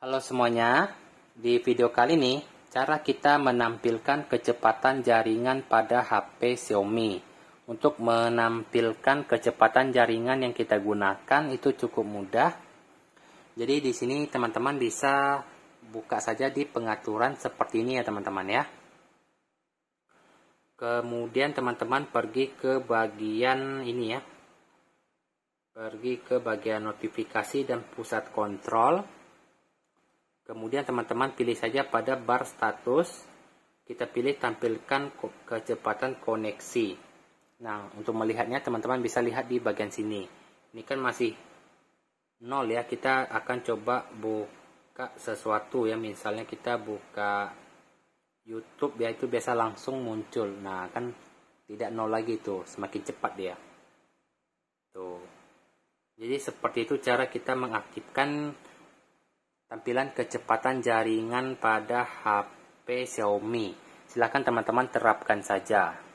Halo semuanya, di video kali ini cara kita menampilkan kecepatan jaringan pada HP Xiaomi. Untuk menampilkan kecepatan jaringan yang kita gunakan itu cukup mudah. Jadi di sini teman-teman bisa buka saja di pengaturan seperti ini ya teman-teman ya. Kemudian teman-teman pergi ke bagian ini ya. Pergi ke bagian notifikasi dan pusat kontrol Kemudian teman-teman pilih saja pada bar status, kita pilih tampilkan kecepatan koneksi. Nah, untuk melihatnya teman-teman bisa lihat di bagian sini. Ini kan masih nol ya, kita akan coba buka sesuatu ya, misalnya kita buka YouTube ya itu biasa langsung muncul. Nah, kan tidak nol lagi tuh, semakin cepat dia. Tuh. Jadi seperti itu cara kita mengaktifkan tampilan kecepatan jaringan pada HP Xiaomi. Silahkan teman-teman terapkan saja.